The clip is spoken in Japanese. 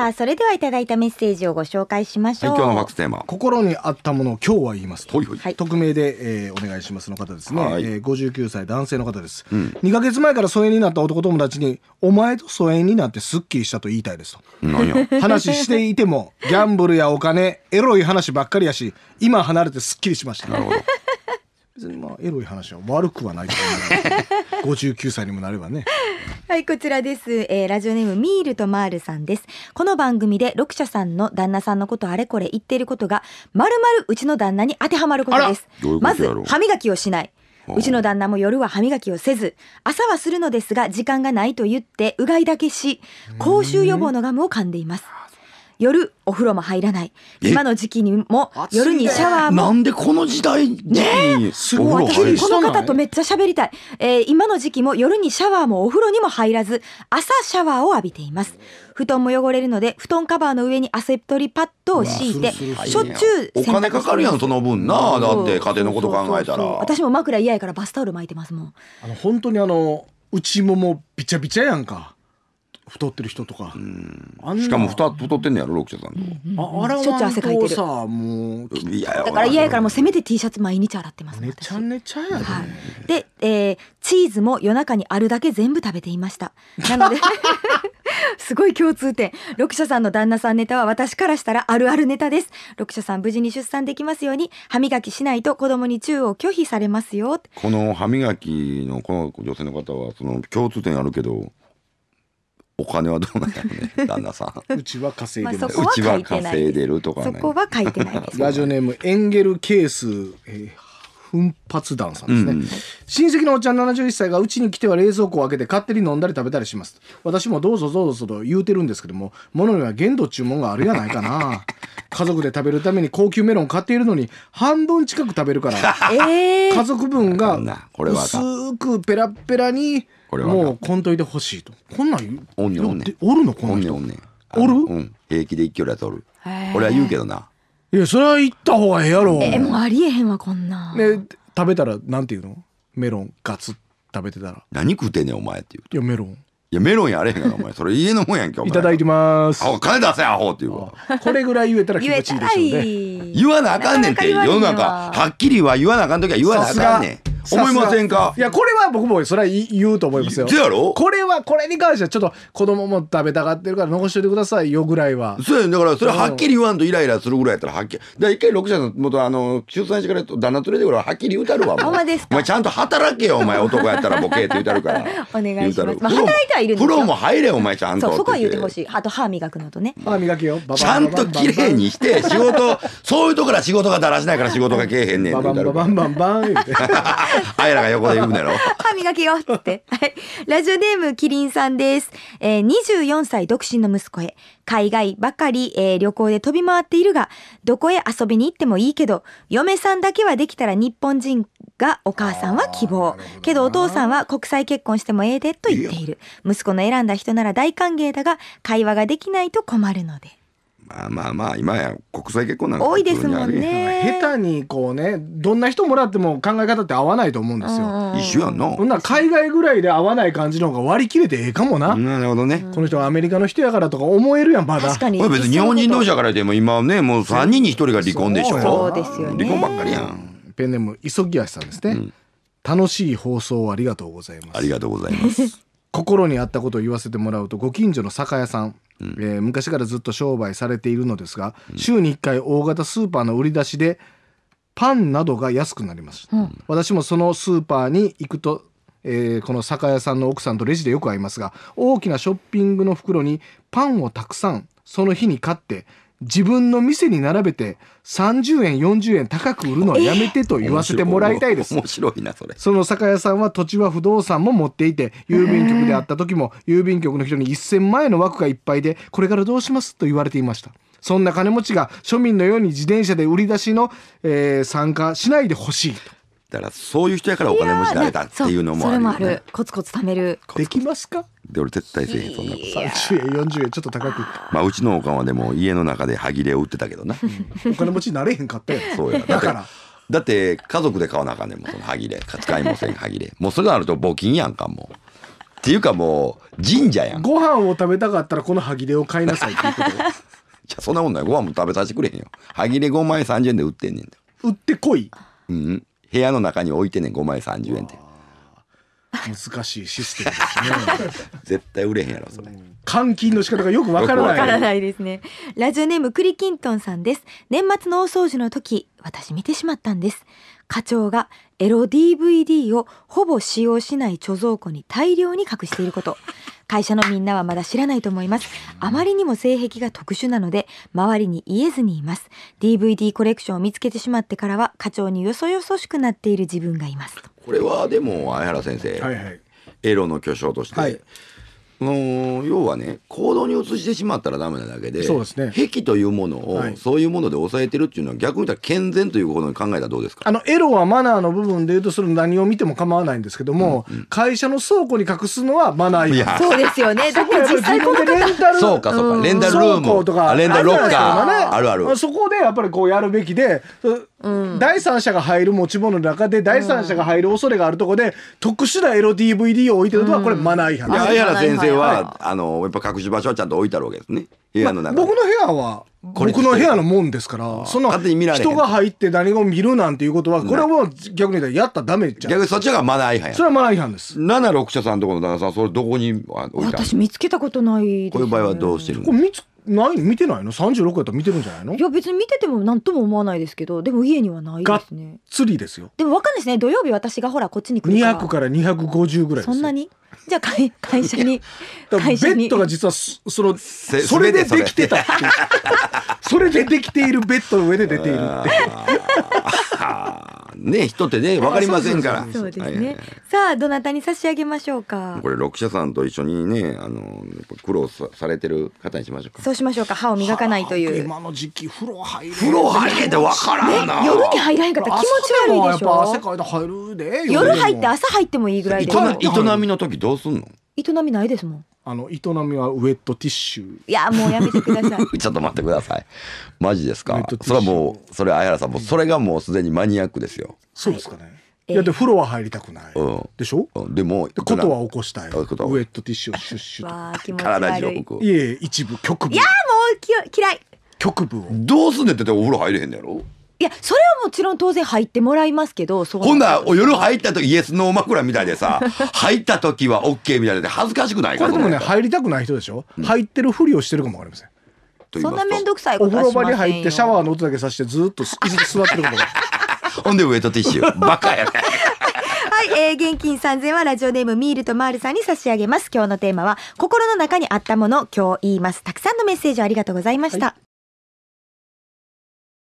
さあそれではいただいたメッセージをご紹介しましょう、はい、今日のフックステーマ心にあったものを今日は言いますはいはい、匿名で、えー、お願いしますの方ですね、はい、えー、十九歳男性の方です、うん、2か月前から疎遠になった男友達に「お前と疎遠になってすっきりした」と言いたいですと 話していてもギャンブルやお金エロい話ばっかりやし今離れてすっきりしましたなるほど 別にまあエロい話は悪くはないと思います五十九歳にもなればねはい、こちらです。えー、ラジオネーム、ミールとマールさんです。この番組で、六社さんの旦那さんのことあれこれ言っていることが、まるまるうちの旦那に当てはまることです。ううまず、歯磨きをしない。うちの旦那も夜は歯磨きをせず、朝はするのですが、時間がないと言って、うがいだけし、口臭予防のガムを噛んでいます。夜お風呂も入らない今の時期にも夜にシャワーもなんでこの時代ねすごい私この方とめっちゃ喋りたい、えー、今の時期も夜にシャワーもお風呂にも入らず朝シャワーを浴びています布団も汚れるので布団カバーの上に汗取りパッドを敷いてしょっちゅうお金かかるやんその分なだって家庭のこと考えたら私も枕嫌やからバスタオル巻いてますもんあの本当にあの内ももびちゃびちゃやんか太ってる人とか、しかも太太ってんのやろ六クさんと、うんうんあ洗わんとしう汗かいてるもういやだから嫌やからもうせめて T シャツ毎日洗ってますめちゃめちゃやで、ねはい、で、えー、チーズも夜中にあるだけ全部食べていましたなので すごい共通点六クさんの旦那さんネタは私からしたらあるあるネタです六クさん無事に出産できますように歯磨きしないと子供に宙を拒否されますよこの歯磨きのこの女性の方はその共通点あるけどお金はどうなんやろね 旦那さんうちは稼いでるうちは稼いでるとか、ね、そこは書いてないです、ね、ラジオネームエンゲルケース、えー奮発団さんですね、うん、親戚のおっちゃん71歳がうちに来ては冷蔵庫を開けて勝手に飲んだり食べたりします私もどうぞどうぞと言うてるんですけども物には限度注文があるやないかな 家族で食べるために高級メロン買っているのに半分近く食べるから、家族分が薄くペラペラにもうこんといてほしいとこんなんおんねおるのこの人おる、う平気で一挙やとる俺は言うけどないやそれは行った方がええやろえもうありえへんわこんな、ね食べたらなんていうのメロンガツ食べてたら何食ってんねんお前って言ういやメロンいやメロンやれへんからお前それ家のもんやんけお前いただいてますあ金出せアホっていうわこれぐらい言えたら気持ちいいでしょうねい言わなあかんねんって世の中はっきりは言わなあかん時は言わなあかんねん思いませんかいやこれは僕もそれは言うと思いますよやろこれはこれに関してはちょっと子供も食べたがってるから残しといてくださいよぐらいはそうやだからそれはっきり言わんとイライラするぐらいやったらはっきり一回六社の元あの出産してから旦那連れてくるはっきり言うたるわお前ちゃんと働けよお前男やったらボケって言うたるから お願いします、まあ、働いてはいるんですプロも入れお前ちゃんとそうそこは言ってほしいあと歯磨くのとね歯磨けよちゃんと綺麗にして仕事そういうとこから仕事がだらしないから仕事がけえへんねんって言ババンバンバンバン言うて あいらが横で言うんだろ 歯磨きよって。はい。ラジオネーム、キリンさんです。えー、24歳独身の息子へ。海外ばかり、えー、旅行で飛び回っているが、どこへ遊びに行ってもいいけど、嫁さんだけはできたら日本人がお母さんは希望。けどお父さんは国際結婚してもええでと言っている。息子の選んだ人なら大歓迎だが、会話ができないと困るので。まあまあまあ今や国際結婚なんか多いですもんね下手にこうねどんな人もらっても考え方って合わないと思うんですよ、一緒やんなほんな海外ぐらいで合わない感じの方が割り切れてええかもな、なるほどねこの人はアメリカの人やからとか思えるやんまだ確かに別に日本人同士やからでも今ねもう3人に1人が離婚でしょそうですよ離婚ばっかりやんペンネーム急ぎ足さんですね、楽しい放送ありがとうございますありがとうございます 心にあったことを言わせてもらうとご近所の酒屋さんうん、えー、昔からずっと商売されているのですが、うん、週に1回大型スーパーの売り出しでパンなどが安くなります、うん、私もそのスーパーに行くと、えー、この酒屋さんの奥さんとレジでよく会いますが大きなショッピングの袋にパンをたくさんその日に買って自分の店に並べて30円40円高く売るのはやめてと言わせてもらいたいです、面白いなそれその酒屋さんは土地は不動産も持っていて郵便局であった時も郵便局の人に1000万円の枠がいっぱいでこれからどうしますと言われていましたそんな金持ちが庶民のように自転車で売り出しの、えー、参加しないでほしいとだからそういう人やからお金持ちになれたっていうのもある、ね、それもあるコツコツ貯めるできますかで俺絶対せえへんそんなこと30円40円ちょっと高くまあうちのおかんはでも家の中で歯切れを売ってたけどなお金持ちになれへんかったやん そうやだだからだって家族で買わなあかんねんもその歯切れ使いもせん歯切れもうそれがあると募金やんかもうっていうかもう神社やんご飯を食べたかったらこの歯切れを買いなさいっていうこと じゃそんなもんないご飯も食べさせてくれへんよ歯切れ5円30円で売ってんねん売ってこいうん部屋の中に置いてねん5円30円って難しいシステムですね 絶対売れへんやろそれ換金の仕方がよくわからないわからないですねラジオネームクリキントンさんです年末の大掃除の時私見てしまったんです課長がエロ DVD をほぼ使用しない貯蔵庫に大量に隠していること会社のみんなはまだ知らないと思います。あまりにも性癖が特殊なので、周りに言えずにいます。DVD コレクションを見つけてしまってからは、課長によそよそしくなっている自分がいます。これはでも、相原先生、はいはい、エロの巨匠として、はい、の要はね行動に移してしまったらダメなだけでそうです、ね、癖というものを、はい、そういうもので抑えてるっていうのは逆に言ったら健全ということに考えたらどうですかあのエロはマナーの部分でいうとそれ何を見ても構わないんですけども、うんうん、会社の倉庫に隠すのはマナー違反そうですよねだから実際このレンタルそうかそうかレンタルルームとかレンタルロッカー、ね、あるあるそこでやっぱりこうやるべきで、うん、第三者が入る持ち物の中で第三者が入る恐れがあるところで、特殊なエロ DVD を置いてるのはこれマナー違反、うん、いや先生れは、あの、やっぱ隠し場所はちゃんと置いてあるわけですね。部屋の中、ま僕の部屋は、僕の部屋のもんですから、その人が入って誰を見るなんていうことは、これはもう逆に言ったらやったらダメじゃん。逆にそっちがマナー違反や。それはマナー違反です。7、6社さんとこの旦那さん、それどこに置いてある私見つけたことないです、こういう場合はどうしてるんですかない見てないの三十六やったら見てるんじゃないのいや別に見てても何とも思わないですけどでも家にはないですね釣りですよでもわかんないですね土曜日私がほらこっちに来るから二百0から250ぐらいそんなにじゃあ会 会社に会社にベッドが実はそのそれでできてたそれでできているベッドの上で出ているって ね、人ってね、わかりませんから。そうですね。さあ、どなたに差し上げましょうか。これ、六社さんと一緒にね、あの、苦労されてる方にしましょうか。そうしましょうか。歯を磨かないという。今の時期、風呂入れ。風呂入れてわからんな、ね、夜に入らへんかったら気持ち悪いでしょ。汗かいて入るで。夜入って朝入ってもいいぐらいで。営みの時どうすんの営みないですもん。あの営みはウエットティッシュいやもうやめてください ちょっと待ってくださいマジですかそれはもうそれ相原さんもそれがもうすでにマニアックですよ、そうですかね、いやで風呂は入りたくない、うん、でしょ、うん、でもことは起こしたいウエットティッシュをシュッシュと体に報告いえ一部局部いやもうき嫌い局部をどうすんねってお風呂入れへんのやろいや、それはもちろん当然入ってもらいますけど、そうほんなら、夜入った時、イエスノー枕みたいでさ、入った時は OK みたいで、恥ずかしくないこかれでもね入りたくない人でしょ、入ってるふりをしてるかもわかりませんとそんなめ面倒くさいおこと風は呂し場まにせんよ入ってシャワーの音だけさしてずっと椅子に座ってることが ほんでウエットティッシュ。バカやね。はい、えー、現金3000はラジオネームミールとマールさんに差し上げます。今日のテーマは、心の中にあったもの、今日言います。たくさんのメッセージをありがとうございました。